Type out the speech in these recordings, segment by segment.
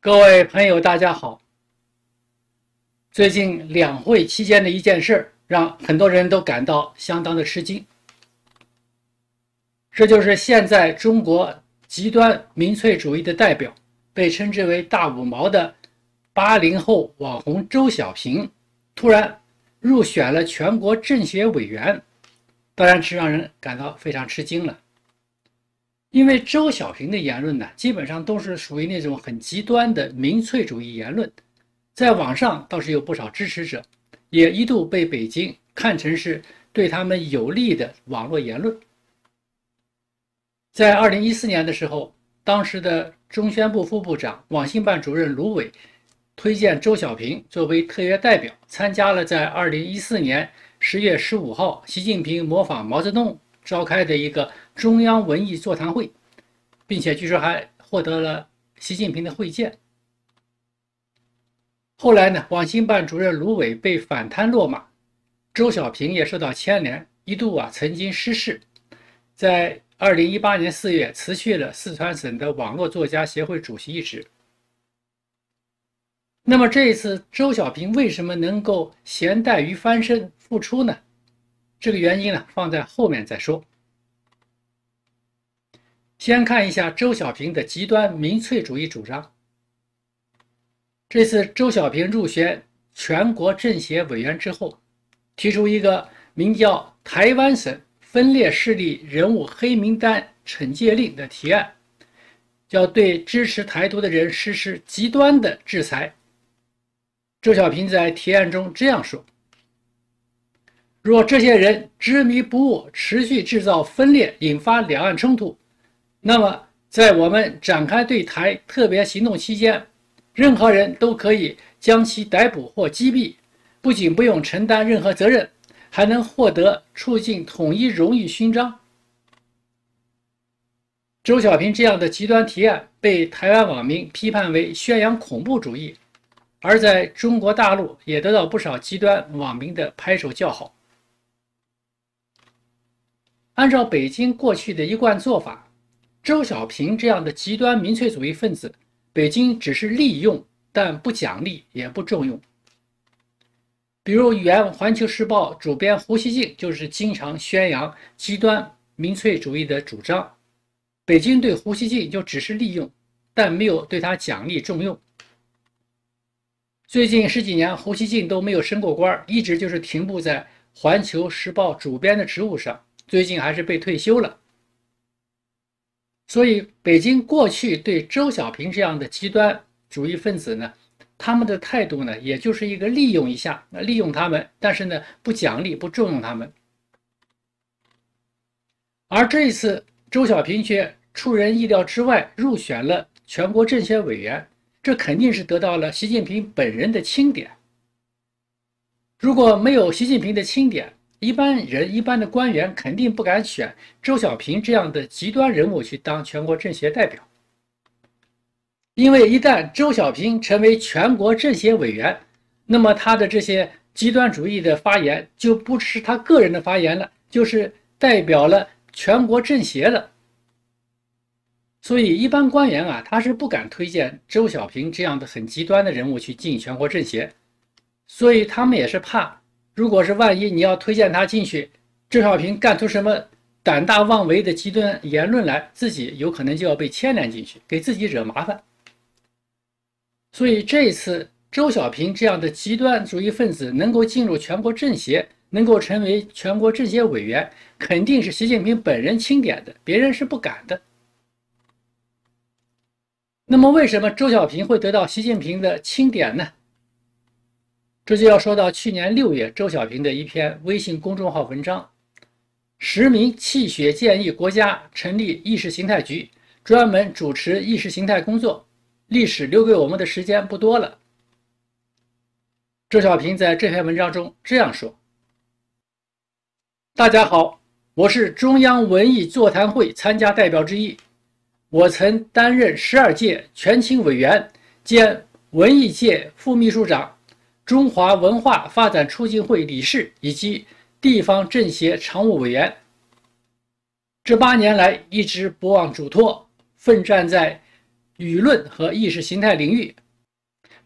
各位朋友，大家好。最近两会期间的一件事让很多人都感到相当的吃惊。这就是现在中国极端民粹主义的代表，被称之为“大五毛”的八零后网红周小平，突然入选了全国政协委员，当然是让人感到非常吃惊了。因为周小平的言论呢，基本上都是属于那种很极端的民粹主义言论，在网上倒是有不少支持者，也一度被北京看成是对他们有利的网络言论。在二零一四年的时候，当时的中宣部副部长、网信办主任卢伟推荐周小平作为特约代表，参加了在二零一四年十月十五号，习近平模仿毛泽东召开的一个。中央文艺座谈会，并且据说还获得了习近平的会见。后来呢，网信办主任卢伟被反贪落马，周小平也受到牵连，一度啊曾经失势，在二零一八年四月辞去了四川省的网络作家协会主席一职。那么这一次，周小平为什么能够咸带鱼翻身复出呢？这个原因呢，放在后面再说。先看一下周小平的极端民粹主义主张。这次周小平入选全国政协委员之后，提出一个名叫“台湾省分裂势力人物黑名单惩戒令”的提案，要对支持台独的人实施极端的制裁。周小平在提案中这样说：“若这些人执迷不悟，持续制造分裂，引发两岸冲突。”那么，在我们展开对台特别行动期间，任何人都可以将其逮捕或击毙，不仅不用承担任何责任，还能获得促进统一荣誉勋章。周小平这样的极端提案被台湾网民批判为宣扬恐怖主义，而在中国大陆也得到不少极端网民的拍手叫好。按照北京过去的一贯做法。周小平这样的极端民粹主义分子，北京只是利用，但不奖励，也不重用。比如原《环球时报》主编胡锡进就是经常宣扬极端民粹主义的主张，北京对胡锡进就只是利用，但没有对他奖励重用。最近十几年，胡锡进都没有升过官，一直就是停步在《环球时报》主编的职务上，最近还是被退休了。所以，北京过去对周小平这样的极端主义分子呢，他们的态度呢，也就是一个利用一下，利用他们，但是呢，不奖励，不重用他们。而这一次，周小平却出人意料之外入选了全国政协委员，这肯定是得到了习近平本人的钦点。如果没有习近平的钦点，一般人、一般的官员肯定不敢选周小平这样的极端人物去当全国政协代表，因为一旦周小平成为全国政协委员，那么他的这些极端主义的发言就不是他个人的发言了，就是代表了全国政协的。所以，一般官员啊，他是不敢推荐周小平这样的很极端的人物去进全国政协，所以他们也是怕。如果是万一你要推荐他进去，周小平干出什么胆大妄为的极端言论来，自己有可能就要被牵连进去，给自己惹麻烦。所以这一次周小平这样的极端主义分子能够进入全国政协，能够成为全国政协委员，肯定是习近平本人钦点的，别人是不敢的。那么为什么周小平会得到习近平的钦点呢？这就要说到去年六月周小平的一篇微信公众号文章，实名泣血建议国家成立意识形态局，专门主持意识形态工作。历史留给我们的时间不多了。周小平在这篇文章中这样说：“大家好，我是中央文艺座谈会参加代表之一，我曾担任十二届全青委员兼文艺界副秘书长。”中华文化发展促进会理事以及地方政协常务委员，这八年来一直不忘嘱托，奋战在舆论和意识形态领域。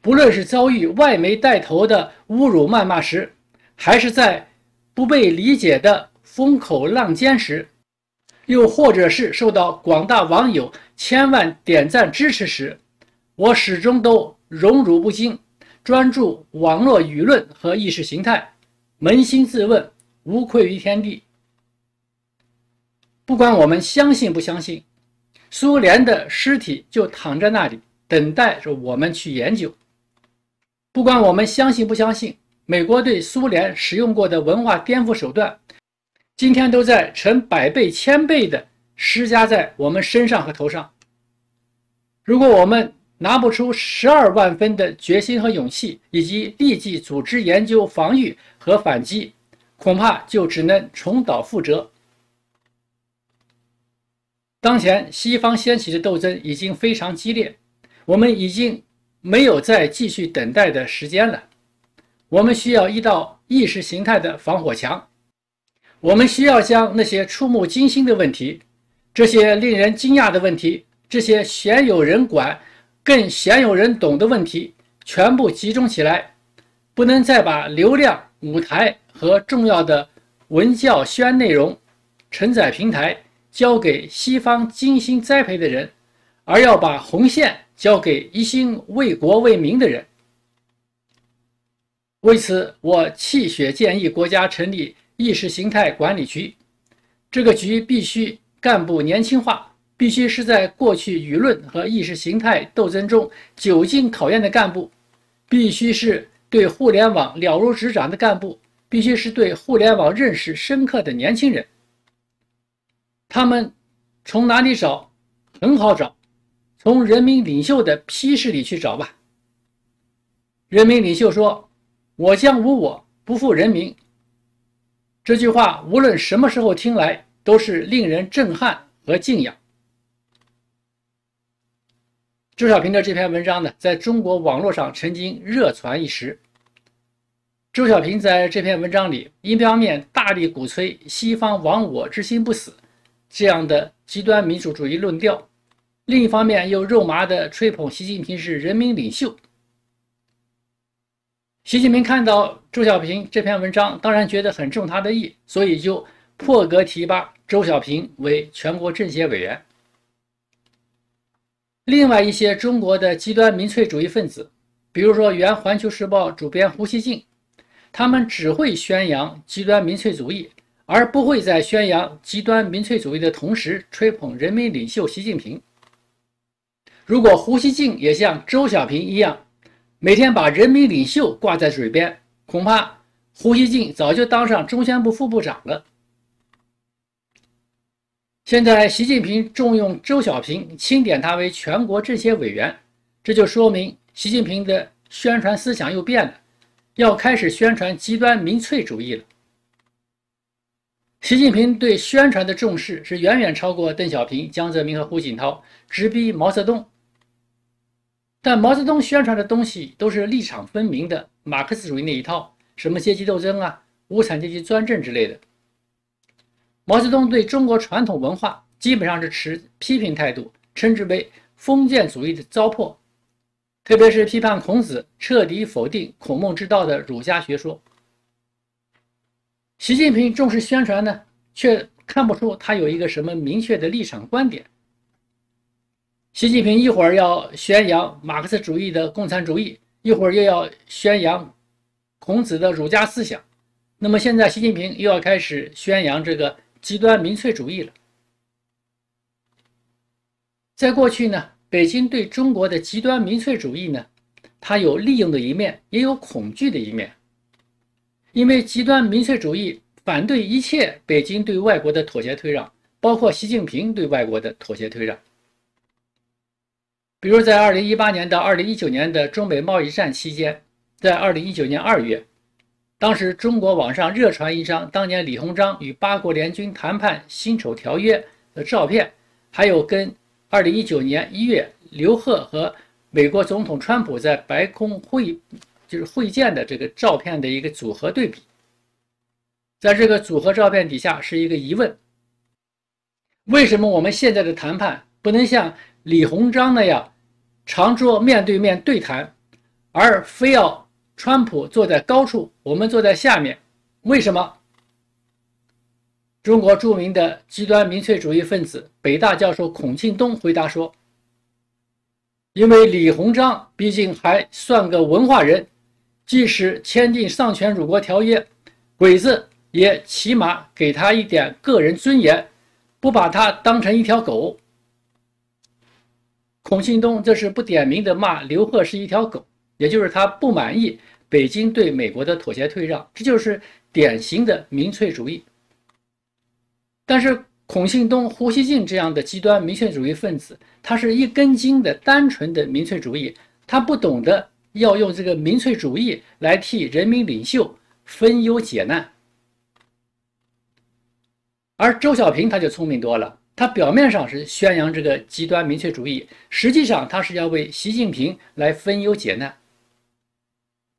不论是遭遇外媒带头的侮辱谩骂时，还是在不被理解的风口浪尖时，又或者是受到广大网友千万点赞支持时，我始终都荣辱不惊。专注网络舆论和意识形态，扪心自问，无愧于天地。不管我们相信不相信，苏联的尸体就躺在那里，等待着我们去研究。不管我们相信不相信，美国对苏联使用过的文化颠覆手段，今天都在成百倍、千倍的施加在我们身上和头上。如果我们，拿不出十二万分的决心和勇气，以及立即组织研究防御和反击，恐怕就只能重蹈覆辙。当前西方掀起的斗争已经非常激烈，我们已经没有再继续等待的时间了。我们需要一道意识形态的防火墙，我们需要将那些触目惊心的问题、这些令人惊讶的问题、这些鲜有人管。更鲜有人懂的问题全部集中起来，不能再把流量舞台和重要的文教宣内容承载平台交给西方精心栽培的人，而要把红线交给一心为国为民的人。为此，我泣血建议国家成立意识形态管理局，这个局必须干部年轻化。必须是在过去舆论和意识形态斗争中久经考验的干部，必须是对互联网了如指掌的干部，必须是对互联网认识深刻的年轻人。他们从哪里找？很好找，从人民领袖的批示里去找吧。人民领袖说：“我将无我，不负人民。”这句话无论什么时候听来，都是令人震撼和敬仰。周小平的这篇文章呢，在中国网络上曾经热传一时。周小平在这篇文章里，一方面大力鼓吹“西方亡我之心不死”这样的极端民主主义论调，另一方面又肉麻的吹捧习近平是人民领袖。习近平看到周小平这篇文章，当然觉得很中他的意，所以就破格提拔周小平为全国政协委员。另外一些中国的极端民粹主义分子，比如说原《环球时报》主编胡锡进，他们只会宣扬极端民粹主义，而不会在宣扬极端民粹主义的同时吹捧人民领袖习近平。如果胡锡进也像周小平一样，每天把人民领袖挂在嘴边，恐怕胡锡进早就当上中宣部副部长了。现在习近平重用周小平，钦点他为全国政协委员，这就说明习近平的宣传思想又变了，要开始宣传极端民粹主义了。习近平对宣传的重视是远远超过邓小平、江泽民和胡锦涛，直逼毛泽东。但毛泽东宣传的东西都是立场分明的马克思主义那一套，什么阶级斗争啊、无产阶级专政之类的。毛泽东对中国传统文化基本上是持批评态度，称之为封建主义的糟粕，特别是批判孔子，彻底否定孔孟之道的儒家学说。习近平重视宣传呢，却看不出他有一个什么明确的立场观点。习近平一会儿要宣扬马克思主义的共产主义，一会儿又要宣扬孔子的儒家思想，那么现在习近平又要开始宣扬这个。极端民粹主义了。在过去呢，北京对中国的极端民粹主义呢，它有利用的一面，也有恐惧的一面。因为极端民粹主义反对一切北京对外国的妥协退让，包括习近平对外国的妥协退让。比如在二零一八年到二零一九年的中美贸易战期间，在二零一九年二月。当时中国网上热传一张当年李鸿章与八国联军谈判《辛丑条约》的照片，还有跟2019年1月刘鹤和美国总统川普在白宫会就是会见的这个照片的一个组合对比。在这个组合照片底下是一个疑问：为什么我们现在的谈判不能像李鸿章那样长桌面对面对谈，而非要？川普坐在高处，我们坐在下面，为什么？中国著名的极端民粹主义分子、北大教授孔庆东回答说：“因为李鸿章毕竟还算个文化人，即使签订丧权辱国条约，鬼子也起码给他一点个人尊严，不把他当成一条狗。”孔庆东这是不点名的骂刘鹤是一条狗。也就是他不满意北京对美国的妥协退让，这就是典型的民粹主义。但是，孔庆东、胡锡进这样的极端民粹主义分子，他是一根筋的、单纯的民粹主义，他不懂得要用这个民粹主义来替人民领袖分忧解难。而周小平他就聪明多了，他表面上是宣扬这个极端民粹主义，实际上他是要为习近平来分忧解难。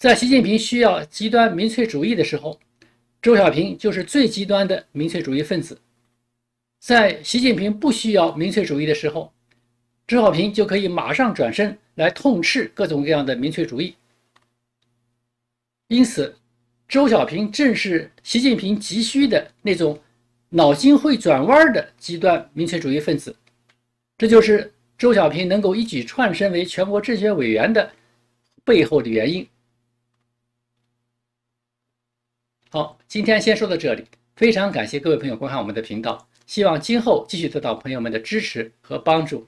在习近平需要极端民粹主义的时候，周小平就是最极端的民粹主义分子。在习近平不需要民粹主义的时候，周小平就可以马上转身来痛斥各种各样的民粹主义。因此，周小平正是习近平急需的那种脑筋会转弯的极端民粹主义分子。这就是周小平能够一举串升为全国政协委员的背后的原因。好，今天先说到这里。非常感谢各位朋友观看我们的频道，希望今后继续得到朋友们的支持和帮助。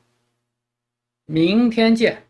明天见。